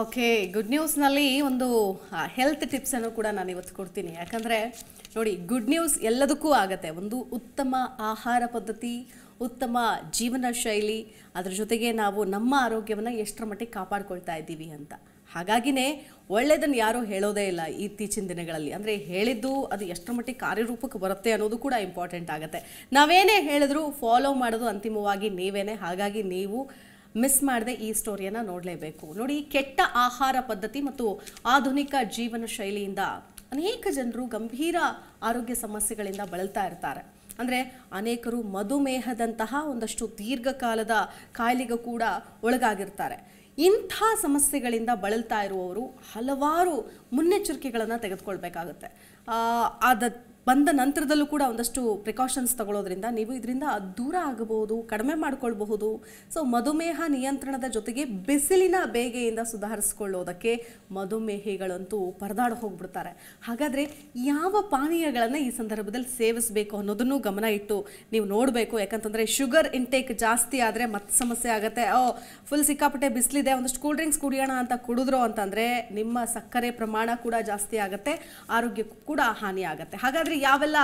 okay good ನ್ಯೂಸ್ನಲ್ಲಿ ಒಂದು health ಟಿಪ್ಸನ್ನು ಕೂಡ ನಾನು ಇವತ್ತು ಕೊಡ್ತೀನಿ ಯಾಕಂದರೆ ನೋಡಿ ಗುಡ್ ನ್ಯೂಸ್ ಎಲ್ಲದಕ್ಕೂ ಆಗುತ್ತೆ ಒಂದು ಉತ್ತಮ ಆಹಾರ ಪದ್ಧತಿ ಉತ್ತಮ ಜೀವನ ಶೈಲಿ ಅದರ ಜೊತೆಗೆ ನಾವು ನಮ್ಮ ಆರೋಗ್ಯವನ್ನು ಎಷ್ಟರ ಮಟ್ಟಿಗೆ ಕಾಪಾಡ್ಕೊಳ್ತಾ ಇದ್ದೀವಿ ಅಂತ ಹಾಗಾಗಿನೇ ಒಳ್ಳೆಯದನ್ನು ಯಾರೂ ಹೇಳೋದೇ ಇಲ್ಲ ಇತ್ತೀಚಿನ ದಿನಗಳಲ್ಲಿ ಅಂದರೆ ಹೇಳಿದ್ದು ಅದು ಎಷ್ಟರ ಮಟ್ಟಿಗೆ ಕಾರ್ಯರೂಪಕ್ಕೆ ಬರುತ್ತೆ ಅನ್ನೋದು ಕೂಡ ಇಂಪಾರ್ಟೆಂಟ್ ಆಗುತ್ತೆ ನಾವೇನೇ ಹೇಳಿದ್ರು ಫಾಲೋ ಮಾಡೋದು ಅಂತಿಮವಾಗಿ ನೀವೇನೇ ಹಾಗಾಗಿ ನೀವು ಮಿಸ್ ಮಾಡದೆ ಈ ಸ್ಟೋರಿಯನ್ನು ನೋಡಲೇಬೇಕು ನೋಡಿ ಕೆಟ್ಟ ಆಹಾರ ಪದ್ಧತಿ ಮತ್ತು ಆಧುನಿಕ ಜೀವನ ಶೈಲಿಯಿಂದ ಅನೇಕ ಜನರು ಗಂಭೀರ ಆರೋಗ್ಯ ಸಮಸ್ಯೆಗಳಿಂದ ಬಳಲ್ತಾ ಇರ್ತಾರೆ ಅಂದರೆ ಅನೇಕರು ಮಧುಮೇಹದಂತಹ ಒಂದಷ್ಟು ದೀರ್ಘಕಾಲದ ಕಾಯಿಲೆಗೂ ಕೂಡ ಒಳಗಾಗಿರ್ತಾರೆ ಇಂಥ ಸಮಸ್ಯೆಗಳಿಂದ ಬಳಲ್ತಾ ಇರುವವರು ಹಲವಾರು ಮುನ್ನೆಚ್ಚರಿಕೆಗಳನ್ನು ತೆಗೆದುಕೊಳ್ಬೇಕಾಗುತ್ತೆ ಅದ ಬಂದ ನಂತರದಲ್ಲೂ ಕೂಡ ಒಂದಷ್ಟು ಪ್ರಿಕಾಷನ್ಸ್ ತಗೊಳ್ಳೋದ್ರಿಂದ ನೀವು ಇದರಿಂದ ದೂರ ಆಗಬಹುದು ಕಡಿಮೆ ಮಾಡಿಕೊಳ್ಬಹುದು ಸೊ ಮಧುಮೇಹ ನಿಯಂತ್ರಣದ ಜೊತೆಗೆ ಬಿಸಿಲಿನ ಬೇಗೆಯಿಂದ ಸುಧಾರಿಸ್ಕೊಳ್ಳೋದಕ್ಕೆ ಮಧುಮೇಹಿಗಳಂತೂ ಪರದಾಡ ಹೋಗ್ಬಿಡ್ತಾರೆ ಹಾಗಾದರೆ ಯಾವ ಪಾನೀಯಗಳನ್ನು ಈ ಸಂದರ್ಭದಲ್ಲಿ ಸೇವಿಸಬೇಕು ಅನ್ನೋದನ್ನು ಗಮನ ಇಟ್ಟು ನೀವು ನೋಡಬೇಕು ಯಾಕಂತಂದರೆ ಶುಗರ್ ಇಂಟೇಕ್ ಜಾಸ್ತಿ ಆದರೆ ಮತ್ತೆ ಸಮಸ್ಯೆ ಆಗುತ್ತೆ ಓ ಫುಲ್ ಸಿಕ್ಕಾಪಟ್ಟೆ ಬಿಸಿಲಿದೆ ಒಂದಷ್ಟು ಕೂಲ್ ಡ್ರಿಂಕ್ಸ್ ಕುಡಿಯೋಣ ಅಂತ ಕುಡಿದ್ರು ಅಂತಂದರೆ ನಿಮ್ಮ ಸಕ್ಕರೆ ಪ್ರಮಾಣ ಕೂಡ ಜಾಸ್ತಿ ಆಗುತ್ತೆ ಆರೋಗ್ಯಕ್ಕೂ ಕೂಡ ಹಾನಿ ಆಗುತ್ತೆ ಹಾಗಾದರೆ ಯಾವೆಲ್ಲ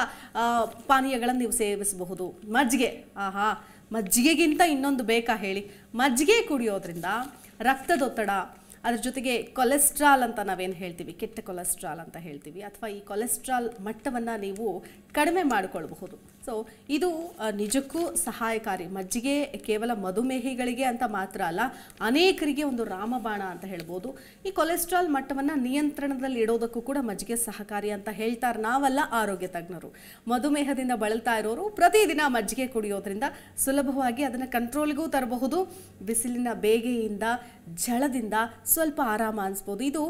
ಪಾನೀಯಗಳನ್ನು ನೀವು ಸೇವಿಸಬಹುದು ಮಜ್ಜಿಗೆ ಆಹಾ ಮಜ್ಜಿಗೆಗಿಂತ ಇನ್ನೊಂದು ಬೇಕಾ ಹೇಳಿ ಮಜ್ಜಿಗೆ ಕುಡಿಯೋದ್ರಿಂದ ರಕ್ತದೊತ್ತಡ ಅದ್ರ ಜೊತೆಗೆ ಕೊಲೆಸ್ಟ್ರಾಲ್ ಅಂತ ನಾವೇನು ಹೇಳ್ತೀವಿ ಕೆಟ್ಟ ಕೊಲೆಸ್ಟ್ರಾಲ್ ಅಂತ ಹೇಳ್ತೀವಿ ಅಥವಾ ಈ ಕೊಲೆಸ್ಟ್ರಾಲ್ ಮಟ್ಟವನ್ನು ನೀವು ಕಡಿಮೆ ಮಾಡಿಕೊಳ್ಬಹುದು ಸೊ ಇದು ನಿಜಕ್ಕೂ ಸಹಾಯಕಾರಿ ಮಜ್ಜಿಗೆ ಕೇವಲ ಮಧುಮೇಹಿಗಳಿಗೆ ಅಂತ ಮಾತ್ರ ಅಲ್ಲ ಅನೇಕರಿಗೆ ಒಂದು ರಾಮಬಾಣ ಅಂತ ಹೇಳ್ಬೋದು ಈ ಕೊಲೆಸ್ಟ್ರಾಲ್ ಮಟ್ಟವನ್ನು ನಿಯಂತ್ರಣದಲ್ಲಿ ಇಡೋದಕ್ಕೂ ಕೂಡ ಮಜ್ಜಿಗೆ ಸಹಕಾರಿ ಅಂತ ಹೇಳ್ತಾರೆ ನಾವಲ್ಲ ಆರೋಗ್ಯ ತಜ್ಞರು ಮಧುಮೇಹದಿಂದ ಬಳಲ್ತಾ ಇರೋರು ಪ್ರತಿದಿನ ಮಜ್ಜಿಗೆ ಕುಡಿಯೋದ್ರಿಂದ ಸುಲಭವಾಗಿ ಅದನ್ನು ಕಂಟ್ರೋಲ್ಗೂ ತರಬಹುದು ಬಿಸಿಲಿನ ಬೇಗೆಯಿಂದ ಝಳದಿಂದ ಸ್ವಲ್ಪ ಆರಾಮ ಅನಿಸ್ಬೋದು ಇದು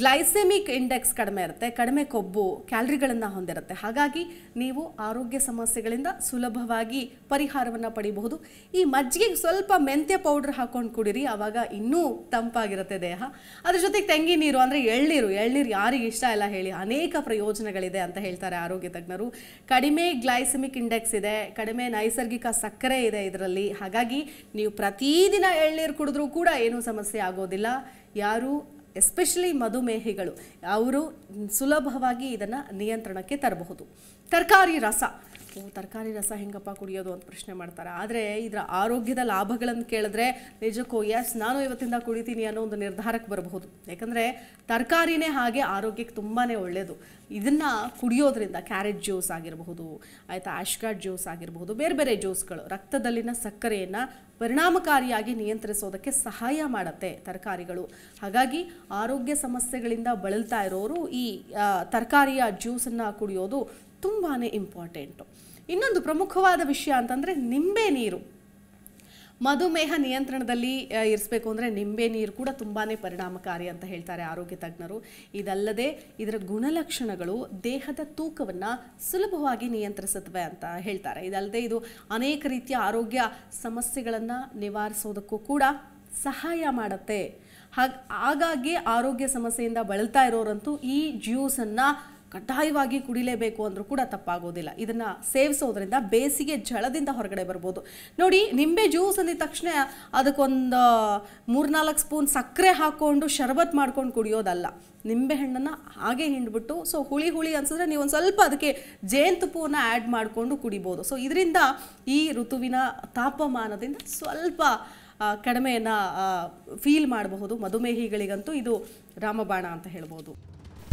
ಗ್ಲೈಸೆಮಿಕ್ ಇಂಡೆಕ್ಸ್ ಕಡಿಮೆ ಇರುತ್ತೆ ಕಡಿಮೆ ಕೊಬ್ಬು ಕ್ಯಾಲ್ರಿಗಳನ್ನು ಹೊಂದಿರುತ್ತೆ ಹಾಗಾಗಿ ನೀವು ಆರೋಗ್ಯ ಸಮಸ್ಯೆಗಳಿಂದ ಸುಲಭವಾಗಿ ಪರಿಹಾರವನ್ನು ಪಡಿಬಹುದು ಈ ಮಜ್ಜಿಗೆಗೆ ಸ್ವಲ್ಪ ಮೆಂತ್ಯ ಪೌಡ್ರ್ ಹಾಕೊಂಡು ಕುಡಿರಿ ಆವಾಗ ಇನ್ನೂ ತಂಪಾಗಿರುತ್ತೆ ದೇಹ ಅದ್ರ ಜೊತೆಗೆ ತೆಂಗಿನೀರು ನೀರು ಅಂದರೆ ಎಳ್ನೀರು ಎಳ್ನೀರು ಯಾರಿಗೆ ಇಷ್ಟ ಇಲ್ಲ ಹೇಳಿ ಅನೇಕ ಪ್ರಯೋಜನಗಳಿದೆ ಅಂತ ಹೇಳ್ತಾರೆ ಆರೋಗ್ಯ ತಜ್ಞರು ಕಡಿಮೆ ಗ್ಲೈಸೆಮಿಕ್ ಇಂಡೆಕ್ಸ್ ಇದೆ ಕಡಿಮೆ ನೈಸರ್ಗಿಕ ಸಕ್ಕರೆ ಇದೆ ಇದರಲ್ಲಿ ಹಾಗಾಗಿ ನೀವು ಪ್ರತಿದಿನ ಎಳ್ನೀರು ಕುಡಿದ್ರೂ ಕೂಡ ಏನೂ ಸಮಸ್ಯೆ ಆಗೋದಿಲ್ಲ ಯಾರು ಯಾರೂ ಎಸ್ಪೆಷಲಿ ಮಧುಮೇಹಿಗಳು ಅವರು ಸುಲಭವಾಗಿ ಇದನ್ನ ನಿಯಂತ್ರಣಕ್ಕೆ ತರಬಹುದು ತರಕಾರಿ ರಸ ಓ ತರಕಾರಿ ರಸ ಹೆಂಗಪ್ಪ ಕುಡಿಯೋದು ಅಂತ ಪ್ರಶ್ನೆ ಮಾಡ್ತಾರೆ ಆದರೆ ಇದರ ಆರೋಗ್ಯದ ಲಾಭಗಳನ್ನು ಕೇಳಿದ್ರೆ ನಿಜಕ್ಕೂ ಎಸ್ ನಾನು ಇವತ್ತಿಂದ ಕುಡಿತೀನಿ ಅನ್ನೋ ಒಂದು ನಿರ್ಧಾರಕ್ಕೆ ಬರಬಹುದು ಯಾಕಂದರೆ ತರಕಾರಿನೇ ಹಾಗೆ ಆರೋಗ್ಯಕ್ಕೆ ತುಂಬಾ ಒಳ್ಳೆಯದು ಇದನ್ನು ಕುಡಿಯೋದ್ರಿಂದ ಕ್ಯಾರೆಟ್ ಜ್ಯೂಸ್ ಆಗಿರಬಹುದು ಆಯಿತಾ ಆಶ್ಗಾಟ್ ಜ್ಯೂಸ್ ಆಗಿರಬಹುದು ಬೇರೆ ಬೇರೆ ಜ್ಯೂಸ್ಗಳು ರಕ್ತದಲ್ಲಿನ ಸಕ್ಕರೆಯನ್ನು ಪರಿಣಾಮಕಾರಿಯಾಗಿ ನಿಯಂತ್ರಿಸೋದಕ್ಕೆ ಸಹಾಯ ಮಾಡುತ್ತೆ ತರಕಾರಿಗಳು ಹಾಗಾಗಿ ಆರೋಗ್ಯ ಸಮಸ್ಯೆಗಳಿಂದ ಬಳಲ್ತಾ ಇರೋರು ಈ ತರಕಾರಿಯ ಜ್ಯೂಸನ್ನು ಕುಡಿಯೋದು ತುಂಬಾ ಇಂಪಾರ್ಟೆಂಟು ಇನ್ನೊಂದು ಪ್ರಮುಖವಾದ ವಿಷಯ ಅಂತಂದರೆ ನಿಂಬೆ ನೀರು ಮಧುಮೇಹ ನಿಯಂತ್ರಣದಲ್ಲಿ ಇರಿಸಬೇಕು ಅಂದರೆ ನಿಂಬೆ ನೀರು ಕೂಡ ತುಂಬಾ ಪರಿಣಾಮಕಾರಿ ಅಂತ ಹೇಳ್ತಾರೆ ಆರೋಗ್ಯ ತಜ್ಞರು ಇದಲ್ಲದೆ ಇದರ ಗುಣಲಕ್ಷಣಗಳು ದೇಹದ ತೂಕವನ್ನು ಸುಲಭವಾಗಿ ನಿಯಂತ್ರಿಸುತ್ತವೆ ಅಂತ ಹೇಳ್ತಾರೆ ಇದಲ್ಲದೆ ಇದು ಅನೇಕ ರೀತಿಯ ಆರೋಗ್ಯ ಸಮಸ್ಯೆಗಳನ್ನು ನಿವಾರಿಸೋದಕ್ಕೂ ಕೂಡ ಸಹಾಯ ಮಾಡುತ್ತೆ ಆಗಾಗ್ಗೆ ಆರೋಗ್ಯ ಸಮಸ್ಯೆಯಿಂದ ಬಳಲ್ತಾ ಇರೋರಂತೂ ಈ ಜ್ಯೂಸನ್ನು ಕಡ್ಡಾಯವಾಗಿ ಕುಡಿಲೇಬೇಕು ಅಂದರೂ ಕೂಡ ತಪ್ಪಾಗೋದಿಲ್ಲ ಇದನ್ನು ಸೇವಿಸೋದ್ರಿಂದ ಬೇಸಿಗೆ ಜಳದಿಂದ ಹೊರಗಡೆ ಬರ್ಬೋದು ನೋಡಿ ನಿಂಬೆ ಜ್ಯೂಸ್ ಅಂದಿದ ತಕ್ಷಣ ಅದಕ್ಕೊಂದು ಮೂರ್ನಾಲ್ಕು ಸ್ಪೂನ್ ಸಕ್ಕರೆ ಹಾಕ್ಕೊಂಡು ಶರಬತ್ ಮಾಡ್ಕೊಂಡು ಕುಡಿಯೋದಲ್ಲ ನಿಂಬೆ ಹಣ್ಣನ್ನು ಹಾಗೆ ಹಿಂಡ್ಬಿಟ್ಟು ಸೊ ಹುಳಿ ಹುಳಿ ಅನ್ಸಿದ್ರೆ ನೀವು ಒಂದು ಸ್ವಲ್ಪ ಅದಕ್ಕೆ ಜೇನುತುಪ್ಪವನ್ನು ಆ್ಯಡ್ ಮಾಡಿಕೊಂಡು ಕುಡಿಬೋದು ಸೊ ಇದರಿಂದ ಈ ಋತುವಿನ ತಾಪಮಾನದಿಂದ ಸ್ವಲ್ಪ ಕಡಿಮೆಯನ್ನು ಫೀಲ್ ಮಾಡಬಹುದು ಮಧುಮೇಹಿಗಳಿಗಂತೂ ಇದು ರಾಮಬಾಣ ಅಂತ ಹೇಳ್ಬೋದು